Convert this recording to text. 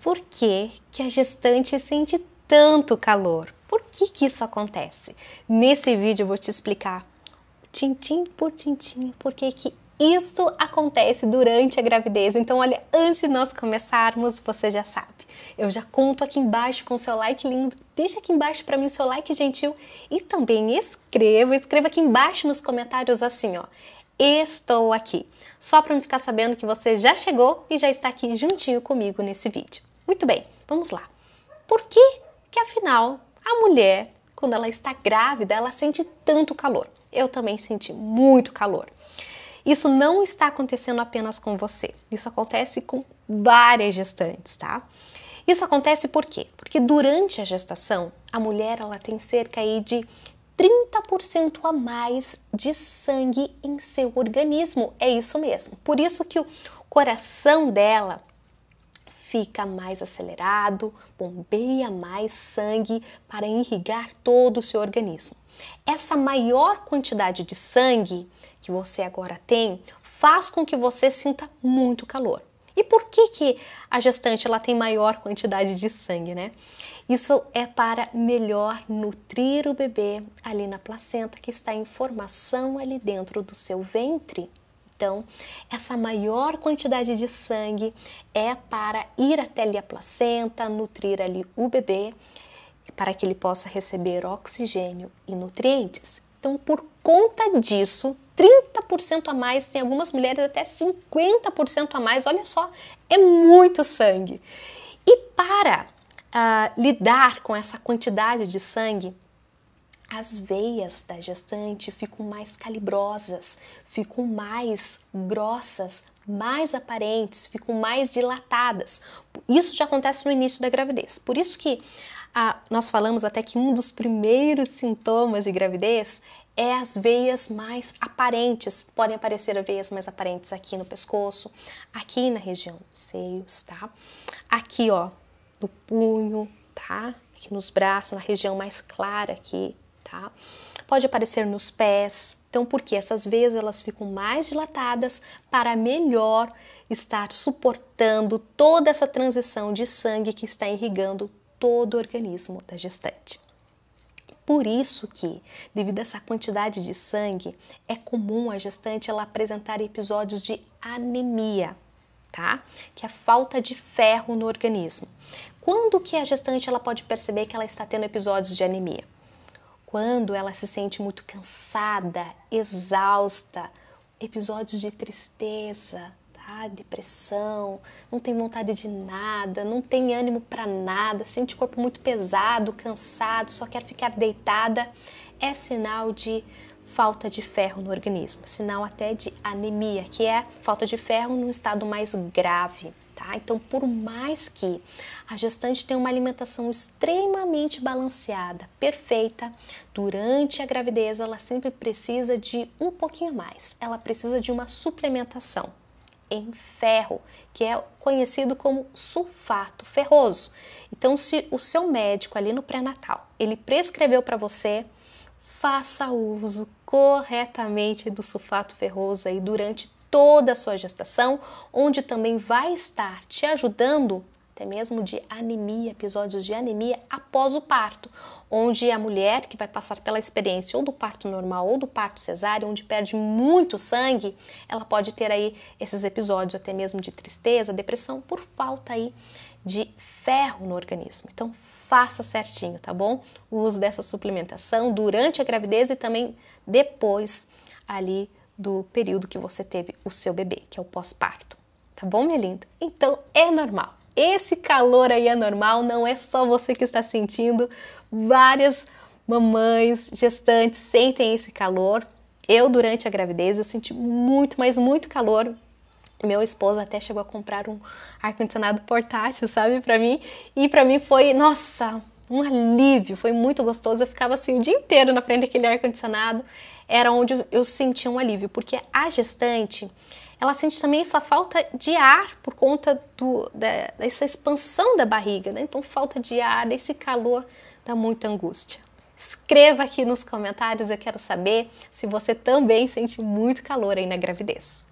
Por que, que a gestante sente tanto calor? Por que, que isso acontece? Nesse vídeo eu vou te explicar, tintim por tintim, por que, que acontece durante a gravidez. Então, olha, antes de nós começarmos, você já sabe. Eu já conto aqui embaixo com seu like lindo. Deixa aqui embaixo para mim seu like gentil e também escreva, escreva aqui embaixo nos comentários assim, ó estou aqui. Só para me ficar sabendo que você já chegou e já está aqui juntinho comigo nesse vídeo. Muito bem, vamos lá. Por que que afinal a mulher, quando ela está grávida, ela sente tanto calor? Eu também senti muito calor. Isso não está acontecendo apenas com você. Isso acontece com várias gestantes, tá? Isso acontece por quê? Porque durante a gestação, a mulher ela tem cerca aí de 30% a mais de sangue em seu organismo. É isso mesmo. Por isso que o coração dela fica mais acelerado, bombeia mais sangue para irrigar todo o seu organismo. Essa maior quantidade de sangue que você agora tem faz com que você sinta muito calor. E por que, que a gestante ela tem maior quantidade de sangue, né? Isso é para melhor nutrir o bebê ali na placenta que está em formação ali dentro do seu ventre. Então, essa maior quantidade de sangue é para ir até ali a placenta, nutrir ali o bebê, para que ele possa receber oxigênio e nutrientes. Então, por conta disso, 30% a mais, tem algumas mulheres até 50% a mais, olha só, é muito sangue. E para uh, lidar com essa quantidade de sangue, as veias da gestante ficam mais calibrosas, ficam mais grossas, mais aparentes, ficam mais dilatadas. Isso já acontece no início da gravidez. Por isso que nós falamos até que um dos primeiros sintomas de gravidez é as veias mais aparentes. Podem aparecer veias mais aparentes aqui no pescoço, aqui na região dos seios, tá? Aqui, ó, no punho, tá? Aqui nos braços, na região mais clara aqui, tá? Pode aparecer nos pés. Então, porque essas veias elas ficam mais dilatadas para melhor estar suportando toda essa transição de sangue que está irrigando todo o organismo da gestante. Por isso que, devido a essa quantidade de sangue, é comum a gestante ela apresentar episódios de anemia, tá? Que é a falta de ferro no organismo. Quando que a gestante ela pode perceber que ela está tendo episódios de anemia? Quando ela se sente muito cansada, exausta, episódios de tristeza, depressão, não tem vontade de nada, não tem ânimo para nada, sente o corpo muito pesado, cansado, só quer ficar deitada, é sinal de falta de ferro no organismo, é sinal até de anemia, que é falta de ferro num estado mais grave. Tá? Então, por mais que a gestante tenha uma alimentação extremamente balanceada, perfeita, durante a gravidez ela sempre precisa de um pouquinho mais, ela precisa de uma suplementação em ferro, que é conhecido como sulfato ferroso. Então, se o seu médico ali no pré-natal ele prescreveu para você, faça uso corretamente do sulfato ferroso aí durante toda a sua gestação, onde também vai estar te ajudando até mesmo de anemia, episódios de anemia após o parto, onde a mulher que vai passar pela experiência ou do parto normal ou do parto cesáreo, onde perde muito sangue, ela pode ter aí esses episódios até mesmo de tristeza, depressão por falta aí de ferro no organismo. Então, faça certinho, tá bom? O uso dessa suplementação durante a gravidez e também depois ali do período que você teve o seu bebê, que é o pós-parto. Tá bom, minha linda? Então é normal esse calor aí é normal, não é só você que está sentindo. Várias mamães, gestantes sentem esse calor. Eu, durante a gravidez, eu senti muito, mas muito calor. Meu esposo até chegou a comprar um ar-condicionado portátil, sabe, para mim. E para mim foi, nossa, um alívio, foi muito gostoso. Eu ficava assim o dia inteiro na frente daquele ar-condicionado. Era onde eu sentia um alívio, porque a gestante, ela sente também essa falta de ar por conta do, da, dessa expansão da barriga, né? Então, falta de ar, desse calor dá muita angústia. Escreva aqui nos comentários, eu quero saber se você também sente muito calor aí na gravidez.